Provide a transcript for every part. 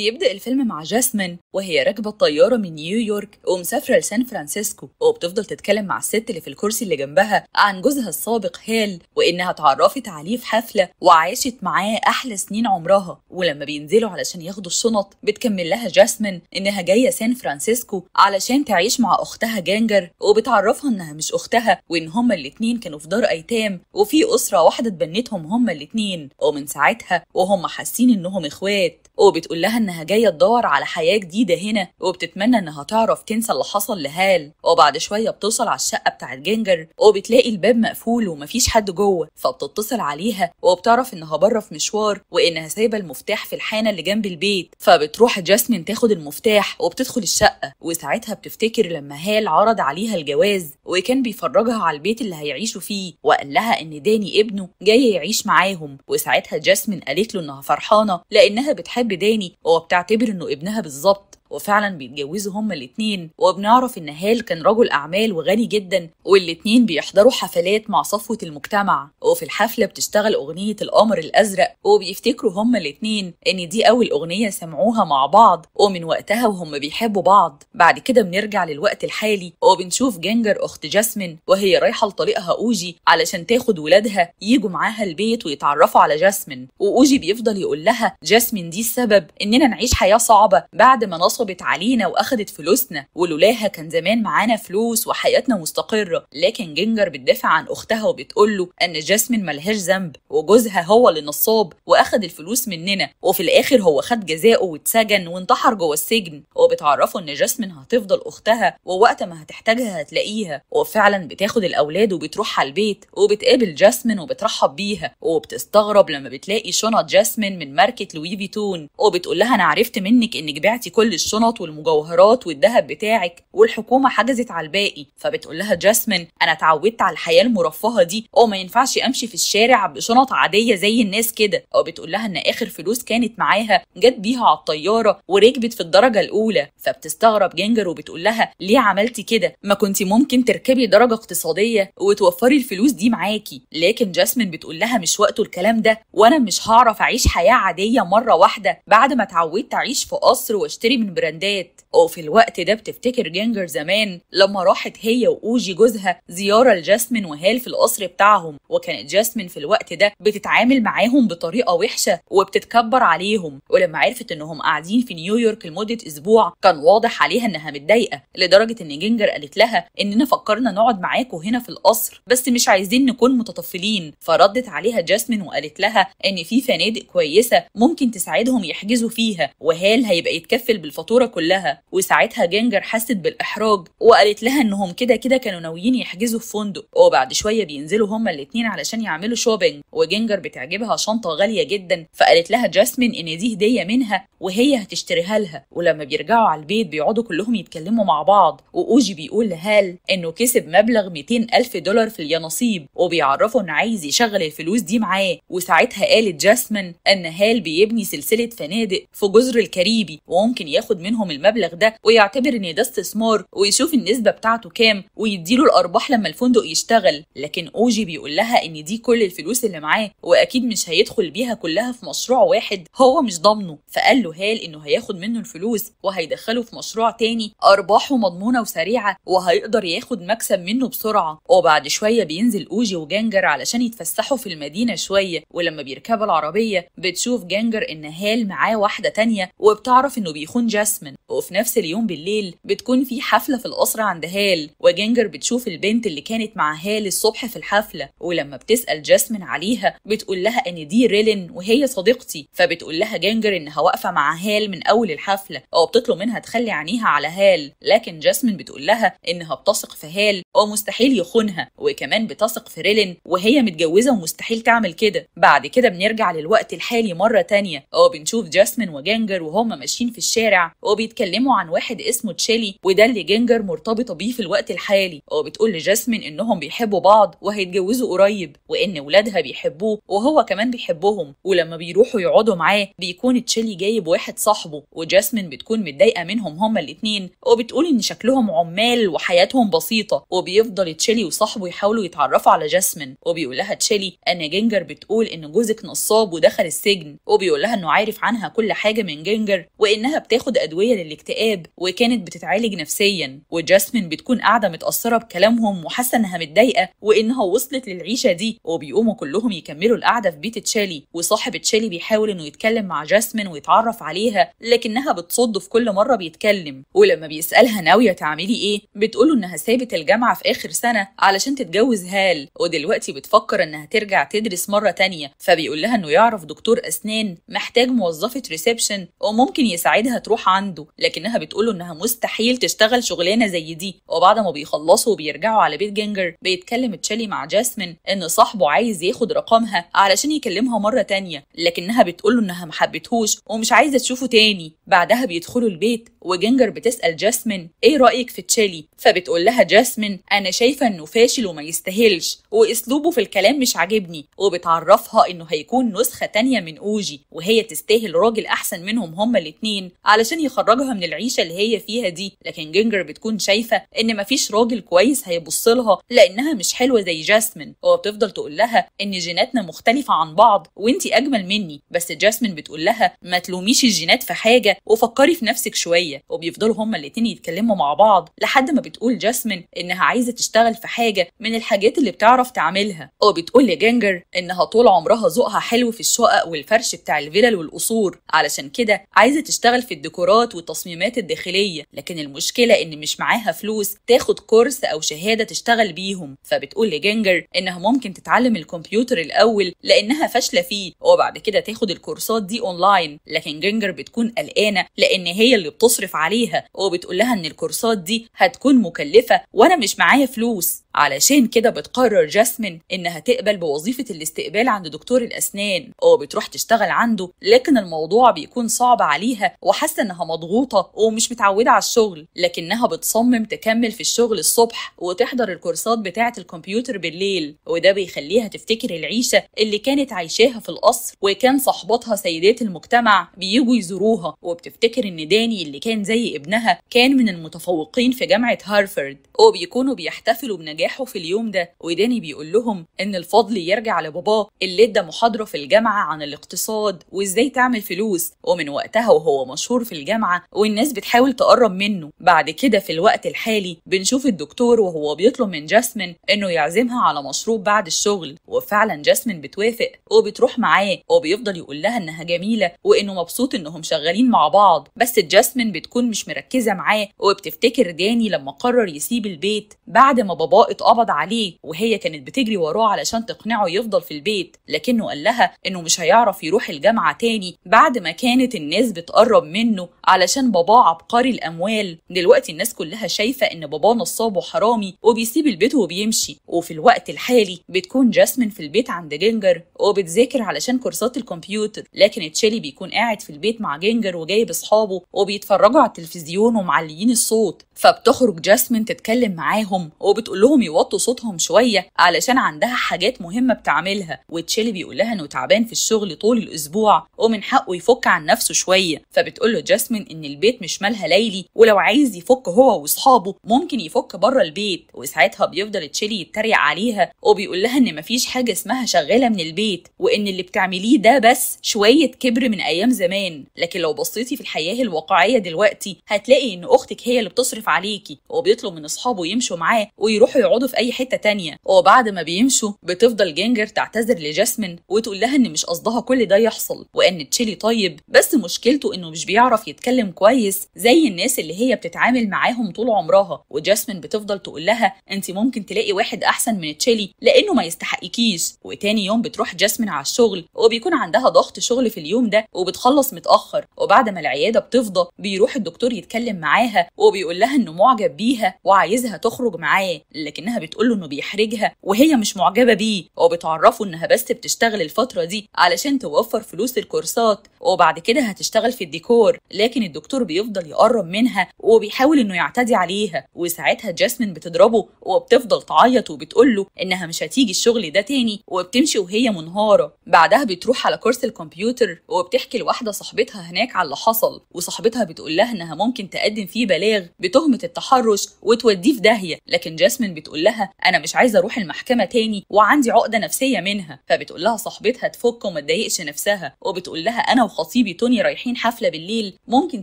بيبدأ الفيلم مع جاسمين وهي راكبة الطيارة من نيويورك ومسافرة لسان فرانسيسكو وبتفضل تتكلم مع الست اللي في الكرسي اللي جنبها عن جوزها السابق هال وإنها اتعرفت عليه في حفلة وعاشت معاه أحلى سنين عمرها ولما بينزلوا علشان ياخدوا الشنط بتكمل لها جاسمين إنها جاية سان فرانسيسكو علشان تعيش مع أختها جانجر وبتعرفها إنها مش أختها وإن هما الاتنين كانوا في دار أيتام وفي أسرة واحدة اتبنتهم هما الاتنين ومن ساعتها وهم حاسين إنهم إخوات وبتقول لها انها جايه تدور على حياه جديده هنا وبتتمنى انها تعرف تنسى اللي حصل لهال وبعد شويه بتوصل على الشقه بتاعت جينجر وبتلاقي الباب مقفول ومفيش حد جوه فبتتصل عليها وبتعرف انها بره في مشوار وانها سايبه المفتاح في الحانه اللي جنب البيت فبتروح جاسمين تاخد المفتاح وبتدخل الشقه وساعتها بتفتكر لما هال عرض عليها الجواز وكان بيفرجها على البيت اللي هيعيشوا فيه وقال لها ان داني ابنه جاي يعيش معاهم وساعتها جاسمين قالت له انها فرحانه لانها بتحب بداني هو بتعتبر انه ابنها بالظبط وفعلا بيتجوزوا هما الاتنين وبنعرف ان هال كان رجل اعمال وغني جدا والاتنين بيحضروا حفلات مع صفوه المجتمع وفي الحفله بتشتغل اغنيه القمر الازرق وبيفتكروا هما الاتنين ان دي اول اغنيه سمعوها مع بعض ومن وقتها وهم بيحبوا بعض بعد كده بنرجع للوقت الحالي وبنشوف جينجر اخت جاسمين وهي رايحه لطليقها اوجي علشان تاخد ولادها يجوا معاها البيت ويتعرفوا على جاسمين واوجي بيفضل يقول لها جاسمين دي السبب اننا نعيش حياه صعبه بعد ما نصل نصبت علينا واخدت فلوسنا ولولاها كان زمان معانا فلوس وحياتنا مستقره لكن جينجر بتدافع عن اختها وبتقول له ان جاسمين ملهاش ذنب وجوزها هو اللي نصاب واخد الفلوس مننا وفي الاخر هو خد جزاؤه واتسجن وانتحر جوه السجن وبتعرفه ان جاسمين هتفضل اختها ووقت ما هتحتاجها هتلاقيها وفعلا بتاخد الاولاد وبتروح على البيت وبتقابل جاسمين وبترحب بيها وبتستغرب لما بتلاقي شنط جاسمين من ماركه لوي وبتقول لها انا عرفت منك انك بعتي كل الشنط والشنط والمجوهرات والذهب بتاعك والحكومه حجزت على الباقي فبتقول لها جاسمين انا اتعودت على الحياه المرفهه دي او ما ينفعش امشي في الشارع بشنط عاديه زي الناس كده او بتقول لها ان اخر فلوس كانت معاها جت بيها على الطياره وركبت في الدرجه الاولى فبتستغرب جينجر وبتقول لها ليه عملتي كده ما كنت ممكن تركبي درجه اقتصاديه وتوفري الفلوس دي معاكي لكن جاسمين بتقول لها مش وقته الكلام ده وانا مش هعرف اعيش حياه عاديه مره واحده بعد ما اتعودت اعيش في قصر واشتري من براندات وفي الوقت ده بتفتكر جينجر زمان لما راحت هي واوجي جوزها زياره لجاسمين وهال في القصر بتاعهم وكانت جاسمين في الوقت ده بتتعامل معاهم بطريقه وحشه وبتتكبر عليهم ولما عرفت انهم قاعدين في نيويورك لمده اسبوع كان واضح عليها انها متضايقه لدرجه ان جينجر قالت لها اننا فكرنا نقعد معاكوا هنا في القصر بس مش عايزين نكون متطفلين فردت عليها جاسمين وقالت لها ان في فنادق كويسه ممكن تساعدهم يحجزوا فيها وهال هيبقى يتكفل بالفصل الفاتوره كلها وساعتها جينجر حست بالاحراج وقالت لها انهم كده كده كانوا ناويين يحجزوا في فندق وبعد شويه بينزلوا هما الاثنين علشان يعملوا شوبينج وجينجر بتعجبها شنطه غاليه جدا فقالت لها جاسمين ان دي هديه منها وهي هتشتريها لها ولما بيرجعوا على البيت بيقعدوا كلهم يتكلموا مع بعض واوجي بيقول لهال انه كسب مبلغ 200 ألف دولار في اليانصيب وبيعرفه ان عايز يشغل الفلوس دي معاه وساعتها قالت جاسمين ان هال بيبني سلسله فنادق في جزر الكاريبي وممكن ياخد ياخد منهم المبلغ ده ويعتبر ان ده استثمار ويشوف النسبه بتاعته كام ويديله الارباح لما الفندق يشتغل لكن اوجي بيقول لها ان دي كل الفلوس اللي معاه واكيد مش هيدخل بيها كلها في مشروع واحد هو مش ضامنه فقال له هال انه هياخد منه الفلوس وهيدخله في مشروع تاني ارباحه مضمونه وسريعه وهيقدر ياخد مكسب منه بسرعه وبعد شويه بينزل اوجي وجانجر علشان يتفسحوا في المدينه شويه ولما بيركبوا العربيه بتشوف جانجر ان هال معاه واحده تانيه وبتعرف انه بيخون جانجر جاسمين وفي نفس اليوم بالليل بتكون في حفلة في القصر عند هال وجينجر بتشوف البنت اللي كانت مع هال الصبح في الحفلة ولما بتسأل جاسمين عليها بتقول لها إن دي ريلين وهي صديقتي فبتقول لها جينجر إنها واقفة مع هال من أول الحفلة وبتطلب منها تخلي عينيها على هال لكن جاسمين بتقول لها إنها بتثق في هال ومستحيل يخونها وكمان بتثق في ريلين وهي متجوزة ومستحيل تعمل كده بعد كده بنرجع للوقت الحالي مرة تانية وبنشوف جاسمين وجينجر وهما ماشيين في الشارع وبيتكلموا عن واحد اسمه تشيلي وده اللي جينجر مرتبطه بيه في الوقت الحالي وبتقول لجاسمين انهم بيحبوا بعض وهيتجوزوا قريب وان ولادها بيحبوه وهو كمان بيحبهم ولما بيروحوا يقعدوا معاه بيكون تشيلي جايب واحد صاحبه وجاسمين بتكون متضايقه منهم هما الاتنين وبتقول ان شكلهم عمال وحياتهم بسيطه وبيفضل تشيلي وصاحبه يحاولوا يتعرفوا على جاسمين وبيقول لها تشيلي ان جينجر بتقول ان جوزك نصاب ودخل السجن وبيقول لها انه عارف عنها كل حاجه من جينجر وانها بتاخد أدوية للاكتئاب وكانت بتتعالج نفسيا وجاسمين بتكون قاعدة متأثرة بكلامهم وحاسة إنها متضايقة وإنها وصلت للعيشة دي وبيقوموا كلهم يكملوا القعدة في بيت تشالي وصاحب تشالي بيحاول إنه يتكلم مع جاسمين ويتعرف عليها لكنها بتصده في كل مرة بيتكلم ولما بيسألها ناوية تعملي إيه بتقوله إنها سابت الجامعة في آخر سنة علشان تتجوز هال ودلوقتي بتفكر إنها ترجع تدرس مرة تانية فبيقول لها إنه يعرف دكتور أسنان محتاج موظفة ريسبشن وممكن يساعدها تروح عنده لكنها بتقوله انها مستحيل تشتغل شغلانه زي دي وبعد ما بيخلصوا وبيرجعوا على بيت جينجر بيتكلم تشيلي مع جاسمين ان صاحبه عايز ياخد رقمها علشان يكلمها مره تانية لكنها بتقوله انها محبتهوش ومش عايزه تشوفه تاني بعدها بيدخلوا البيت وجينجر بتسال جاسمين ايه رايك في تشيلي فبتقول لها جاسمين انا شايفه انه فاشل وما يستاهلش واسلوبه في الكلام مش عاجبني وبتعرفها انه هيكون نسخه تانية من اوجي وهي تستاهل راجل احسن منهم هما الاتنين علشان يخرجها من العيشه اللي هي فيها دي لكن جينجر بتكون شايفه ان مفيش راجل كويس هيبص لها لانها مش حلوه زي جاسمين وبتفضل تقول لها ان جيناتنا مختلفه عن بعض وانتي اجمل مني بس جاسمين بتقول لها ما تلوميش الجينات في حاجه وفكري في نفسك شويه وبيفضلوا هما الاتنين يتكلموا مع بعض لحد ما بتقول جاسمين انها عايزه تشتغل في حاجه من الحاجات اللي بتعرف تعملها وبتقول لجينجر انها طول عمرها ذوقها حلو في الشقق والفرش بتاع الفلل والقصور علشان كده عايزه تشتغل في الديكورات القرارات والتصميمات الداخلية لكن المشكلة إن مش معاها فلوس تاخد كورس أو شهادة تشتغل بيهم فبتقول لجينجر إنها ممكن تتعلم الكمبيوتر الأول لأنها فاشلة فيه وبعد كده تاخد الكورسات دي أونلاين لكن جينجر بتكون قلقانة لأن هي اللي بتصرف عليها وبتقول لها إن الكورسات دي هتكون مكلفة وأنا مش معايا فلوس علشان كده بتقرر جاسمين انها تقبل بوظيفه الاستقبال عند دكتور الاسنان وبتروح بتروح تشتغل عنده لكن الموضوع بيكون صعب عليها وحاسه انها مضغوطه ومش متعوده على الشغل لكنها بتصمم تكمل في الشغل الصبح وتحضر الكورسات بتاعه الكمبيوتر بالليل وده بيخليها تفتكر العيشه اللي كانت عايشاها في القصر وكان صاحبتها سيدات المجتمع بيجوا يزوروها وبتفتكر ان داني اللي كان زي ابنها كان من المتفوقين في جامعه هارفرد وبيكونوا بيحتفلوا بنجاح نجاحه في اليوم ده وداني بيقول لهم ان الفضل يرجع لباباه اللي ادى محاضره في الجامعه عن الاقتصاد وازاي تعمل فلوس ومن وقتها وهو مشهور في الجامعه والناس بتحاول تقرب منه بعد كده في الوقت الحالي بنشوف الدكتور وهو بيطلب من جاسمين انه يعزمها على مشروب بعد الشغل وفعلا جاسمين بتوافق وبتروح معاه وبيفضل يقول لها انها جميله وانه مبسوط انهم شغالين مع بعض بس جاسمين بتكون مش مركزه معاه وبتفتكر داني لما قرر يسيب البيت بعد ما باباه اتقبض عليه وهي كانت بتجري وراه علشان تقنعه يفضل في البيت لكنه قال لها انه مش هيعرف يروح الجامعه تاني بعد ما كانت الناس بتقرب منه علشان باباه عبقري الاموال دلوقتي الناس كلها شايفه ان باباه نصاب وحرامي وبيسيب البيت وبيمشي وفي الوقت الحالي بتكون جاسمين في البيت عند جينجر وبتذاكر علشان كورسات الكمبيوتر لكن تشيلي بيكون قاعد في البيت مع جينجر وجايب اصحابه وبيتفرجوا على التلفزيون ومعليين الصوت فبتخرج جاسمين تتكلم معاهم وبتقول لهم انهم يوطوا صوتهم شويه علشان عندها حاجات مهمه بتعملها وتشيلي بيقول لها انه تعبان في الشغل طول الاسبوع ومن حقه يفك عن نفسه شويه فبتقول له جاسمين ان البيت مش مالها ليلي ولو عايز يفك هو واصحابه ممكن يفك بره البيت وساعتها بيفضل تشيلي يتريق عليها وبيقول لها ان مفيش حاجه اسمها شغاله من البيت وان اللي بتعمليه ده بس شويه كبر من ايام زمان لكن لو بصيتي في الحياه الواقعيه دلوقتي هتلاقي ان اختك هي اللي بتصرف عليكي وبيطلب من اصحابه يمشوا معاه ويروحوا يقعدوا في اي حته تانية وبعد ما بيمشوا بتفضل جينجر تعتذر لجاسمين وتقول لها ان مش قصدها كل ده يحصل وان تشيلي طيب بس مشكلته انه مش بيعرف يتكلم كويس زي الناس اللي هي بتتعامل معاهم طول عمرها وجاسمين بتفضل تقول لها انت ممكن تلاقي واحد احسن من تشيلي لانه ما يستحقكيش وتاني يوم بتروح جاسمين على الشغل وبيكون عندها ضغط شغل في اليوم ده وبتخلص متاخر وبعد ما العياده بتفضى بيروح الدكتور يتكلم معاها وبيقول لها انه معجب بيها وعايزها تخرج معاه لكن لكنها بتقول له انه بيحرجها وهي مش معجبه بيه وبتعرفه انها بس بتشتغل الفتره دي علشان توفر فلوس الكورسات وبعد كده هتشتغل في الديكور لكن الدكتور بيفضل يقرب منها وبيحاول انه يعتدي عليها وساعتها جاسمين بتضربه وبتفضل تعيط وبتقول له انها مش هتيجي الشغل ده تاني وبتمشي وهي منهاره بعدها بتروح على كورس الكمبيوتر وبتحكي لواحده صاحبتها هناك على اللي حصل وصاحبتها بتقول لها انها ممكن تقدم فيه بلاغ بتهمه التحرش وتوديه في داهيه لكن جاسمين بتقول بتقول لها انا مش عايزه اروح المحكمه تاني وعندي عقده نفسيه منها فبتقول لها صاحبتها تفك وما تضايقش نفسها وبتقول لها انا وخطيبي توني رايحين حفله بالليل ممكن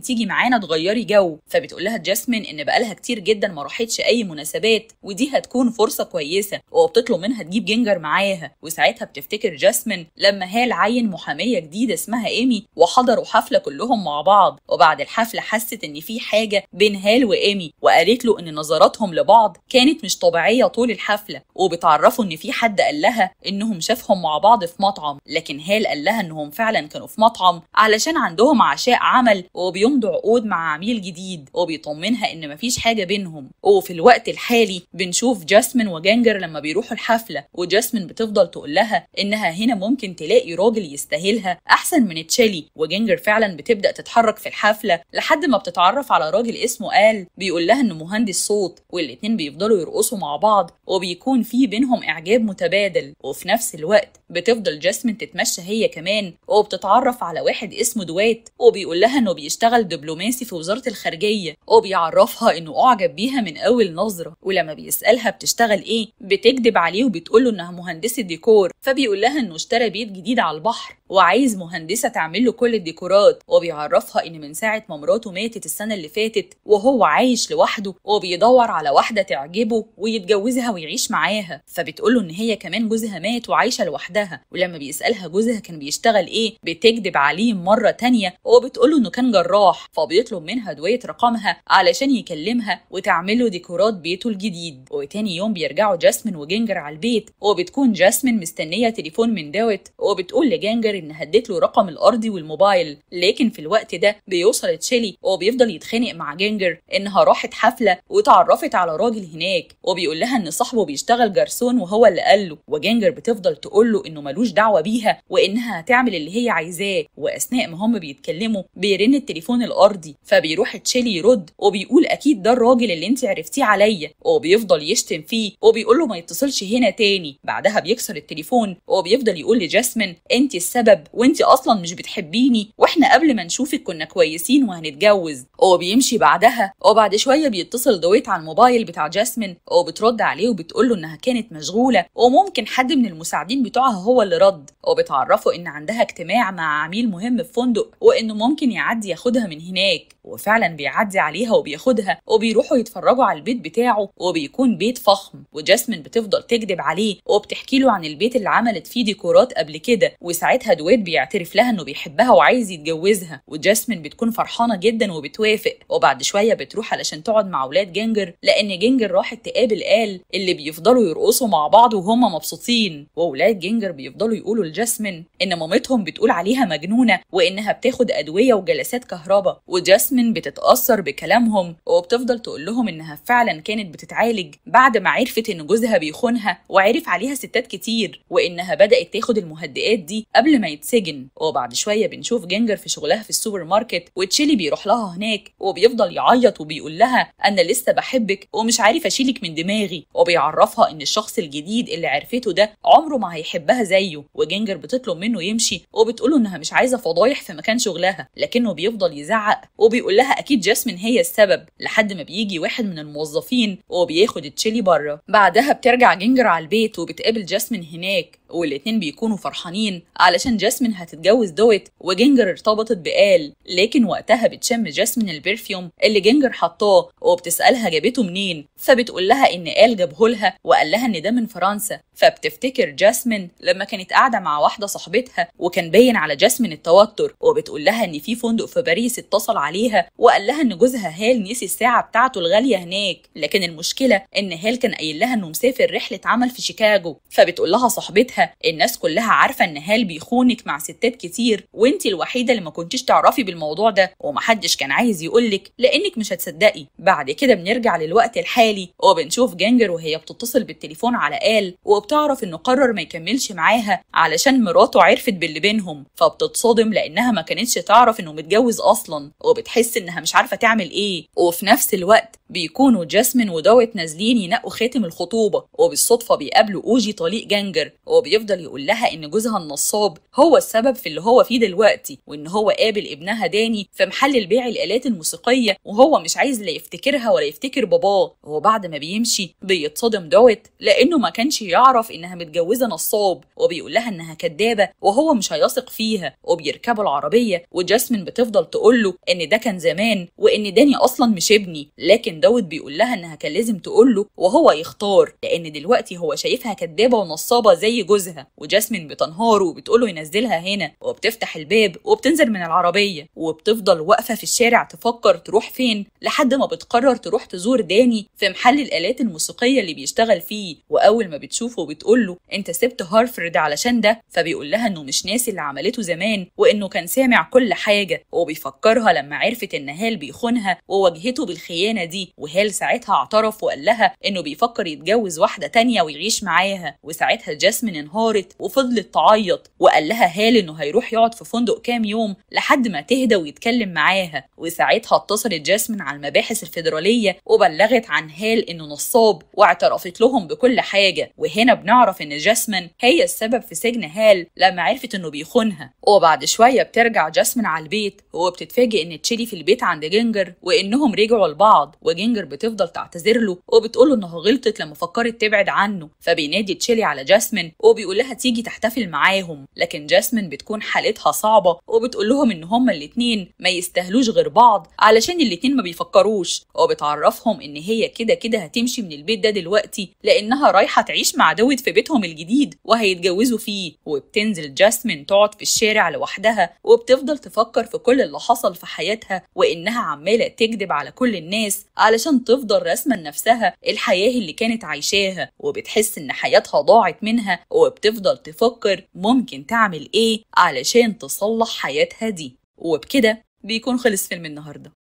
تيجي معانا تغيري جو فبتقول لها جاسمين ان بقالها كتير جدا ما راحتش اي مناسبات ودي هتكون فرصه كويسه وبتطلب منها تجيب جينجر معاها وساعتها بتفتكر جاسمين لما هال عين محاميه جديده اسمها ايمي وحضروا حفله كلهم مع بعض وبعد الحفله حست ان في حاجه بين هال وايمي وقالت له ان نظراتهم لبعض كانت مش طبيعية طبيعيه طول الحفله وبتعرفوا ان في حد قال لها انهم شافهم مع بعض في مطعم لكن هال قال لها انهم فعلا كانوا في مطعم علشان عندهم عشاء عمل وبيمضوا عقود مع عميل جديد وبيطمنها ان مفيش حاجه بينهم وفي الوقت الحالي بنشوف جاسمين وجانجر لما بيروحوا الحفله وجاسمين بتفضل تقول لها انها هنا ممكن تلاقي راجل يستاهلها احسن من تشيلي وجينجر فعلا بتبدا تتحرك في الحفله لحد ما بتتعرف على راجل اسمه قال بيقول لها انه مهندس صوت والاتنين بيفضلوا يرقصوا مع بعض وبيكون في بينهم إعجاب متبادل وفي نفس الوقت بتفضل جاسمين تتمشى هي كمان وبتتعرف على واحد اسمه دوات وبيقول لها إنه بيشتغل دبلوماسي في وزارة الخارجية وبيعرفها إنه أعجب بيها من أول نظرة ولما بيسألها بتشتغل إيه بتكذب عليه وبتقول له إنها مهندسة ديكور فبيقول لها إنه اشترى بيت جديد على البحر وعايز مهندسة تعمل له كل الديكورات وبيعرفها إن من ساعة ما مراته ماتت السنة اللي فاتت وهو عايش لوحده وبيدور على واحدة تعجبه ويتجوزها ويعيش معاها له ان هي كمان جوزها مات وعايشه لوحدها ولما بيسالها جوزها كان بيشتغل ايه بتكذب عليه مره تانية وبتقوله انه كان جراح فبيطلب منها دوية رقمها علشان يكلمها وتعمله ديكورات بيته الجديد وتاني يوم بيرجعوا جاسمين وجينجر على البيت وبتكون جاسمين مستنيه تليفون من دوت وبتقول لجينجر ان هديت له رقم الارضي والموبايل لكن في الوقت ده بيوصل تشيلي وبيفضل يتخانق مع جينجر انها راحت حفله وتعرفت على راجل هناك وب بيقول لها ان صاحبه بيشتغل جرسون وهو اللي قال له وجينجر بتفضل تقول له انه ملوش دعوه بيها وانها هتعمل اللي هي عايزاه واثناء ما هم بيتكلموا بيرن التليفون الارضي فبيروح تشيلي يرد وبيقول اكيد ده الراجل اللي انت عرفتيه عليا وبيفضل يشتم فيه وبيقول له ما يتصلش هنا تاني بعدها بيكسر التليفون وبيفضل يقول لجاسمين انت السبب وانت اصلا مش بتحبيني واحنا قبل ما نشوفك كنا كويسين وهنتجوز وبيمشي بعدها وبعد شويه بيتصل دويت على الموبايل بتاع جاسمين وبترد عليه وبتقول له انها كانت مشغوله وممكن حد من المساعدين بتوعها هو اللي رد وبتعرفه ان عندها اجتماع مع عميل مهم في فندق وانه ممكن يعدي ياخدها من هناك وفعلا بيعدي عليها وبياخدها وبيروحوا يتفرجوا على البيت بتاعه وبيكون بيت فخم وجاسمين بتفضل تكذب عليه وبتحكي له عن البيت اللي عملت فيه ديكورات قبل كده وساعتها دويت بيعترف لها انه بيحبها وعايز يتجوزها وجاسمين بتكون فرحانه جدا وبتوافق وبعد شويه بتروح علشان تقعد مع اولاد جينجر لان جينجر راحت تقابل والآل اللي بيفضلوا يرقصوا مع بعض وهم مبسوطين وأولاد جينجر بيفضلوا يقولوا لجاسمين إن مامتهم بتقول عليها مجنونة وإنها بتاخد أدوية وجلسات كهرباء وجاسمين بتتأثر بكلامهم وبتفضل تقول لهم إنها فعلا كانت بتتعالج بعد ما عرفت إن جوزها بيخونها وعرف عليها ستات كتير وإنها بدأت تاخد المهدئات دي قبل ما يتسجن وبعد شوية بنشوف جينجر في شغلها في السوبر ماركت وتشيلي بيروح لها هناك وبيفضل يعيط وبيقول لها أنا لسه بحبك ومش عارف أشيلك من دماغي دماغي وبيعرفها ان الشخص الجديد اللي عرفته ده عمره ما هيحبها زيه وجينجر بتطلب منه يمشي وبتقوله انها مش عايزه فضايح في مكان شغلها لكنه بيفضل يزعق وبيقول لها اكيد جاسمين هي السبب لحد ما بيجي واحد من الموظفين وبياخد تشيلي بره بعدها بترجع جينجر على البيت وبتقابل جاسمين هناك والاتنين بيكونوا فرحانين علشان جاسمين هتتجوز دوت وجينجر ارتبطت بآل لكن وقتها بتشم جاسمين البرفيوم اللي جينجر حطاه وبتسألها جابته منين فبتقول لها إن آل جابهولها وقال لها إن ده من فرنسا فبتفتكر جاسمين لما كانت قاعدة مع واحدة صاحبتها وكان باين على جاسمين التوتر وبتقول لها إن في فندق في باريس اتصل عليها وقال لها إن جوزها هال نسي الساعة بتاعته الغالية هناك لكن المشكلة إن هال كان قايل لها إنه مسافر رحلة عمل في شيكاغو فبتقول لها صاحبتها الناس كلها عارفه ان هال بيخونك مع ستات كتير وانت الوحيده اللي ما كنتيش تعرفي بالموضوع ده ومحدش كان عايز يقولك لانك مش هتصدقي بعد كده بنرجع للوقت الحالي وبنشوف جانجر وهي بتتصل بالتليفون على آل وبتعرف انه قرر ما يكملش معاها علشان مراته عرفت باللي بينهم فبتتصدم لانها ما كانتش تعرف انه متجوز اصلا وبتحس انها مش عارفه تعمل ايه وفي نفس الوقت بيكونوا جاسمين ودوت نازلين ينقوا خاتم الخطوبه وبالصدفه بيقابلوا اوجي طليق جانجر وبي بيفضل يقول لها ان جوزها النصاب هو السبب في اللي هو فيه دلوقتي وان هو قابل ابنها داني في محل البيع الالات الموسيقيه وهو مش عايز لا يفتكرها ولا يفتكر باباه هو بعد ما بيمشي بيتصدم دوت لانه ما كانش يعرف انها متجوزه نصاب وبيقول لها انها كدابه وهو مش هيثق فيها وبيركبوا العربيه وجاسمين بتفضل تقول له ان ده كان زمان وان داني اصلا مش ابني لكن دوت بيقول لها انها كان لازم تقول له وهو يختار لان دلوقتي هو شايفها كدابه ونصابه زي جوزها جوزها وجاسمين بتنهاره وبتقوله ينزلها هنا وبتفتح الباب وبتنزل من العربية وبتفضل واقفة في الشارع تفكر تروح فين لحد ما بتقرر تروح تزور داني في محل الآلات الموسيقية اللي بيشتغل فيه وأول ما بتشوفه بتقوله له أنت سبت هارفرد علشان ده فبيقول لها إنه مش ناسي اللي عملته زمان وإنه كان سامع كل حاجة وبيفكرها لما عرفت إن هال بيخونها وواجهته بالخيانة دي وهال ساعتها اعترف وقال لها إنه بيفكر يتجوز واحدة تانية ويعيش معاها وساعتها جاسمين انهارت وفضلت تعيط وقال لها هال انه هيروح يقعد في فندق كام يوم لحد ما تهدى ويتكلم معاها وساعتها اتصلت جاسمين على المباحث الفيدراليه وبلغت عن هال انه نصاب واعترفت لهم بكل حاجه وهنا بنعرف ان جاسمين هي السبب في سجن هال لما عرفت انه بيخونها وبعد شويه بترجع جاسمين على البيت وبتتفاجئ ان تشيلي في البيت عند جينجر وانهم رجعوا لبعض وجينجر بتفضل تعتذر له وبتقول له انها غلطت لما فكرت تبعد عنه فبينادي تشيلي على جاسمين وب وبيقول لها تيجي تحتفل معاهم لكن جاسمين بتكون حالتها صعبة وبتقول لهم إن هما الاتنين ما يستاهلوش غير بعض علشان الاتنين ما بيفكروش وبتعرفهم إن هي كده كده هتمشي من البيت ده دلوقتي لأنها رايحة تعيش مع داود في بيتهم الجديد وهيتجوزوا فيه وبتنزل جاسمين تقعد في الشارع لوحدها وبتفضل تفكر في كل اللي حصل في حياتها وإنها عمالة تكذب على كل الناس علشان تفضل رسمة لنفسها الحياة اللي كانت عايشاها وبتحس إن حياتها ضاعت منها وبتفضل تفكر ممكن تعمل إيه علشان تصلح حياتها دي وبكده بيكون خلص فيلم النهارده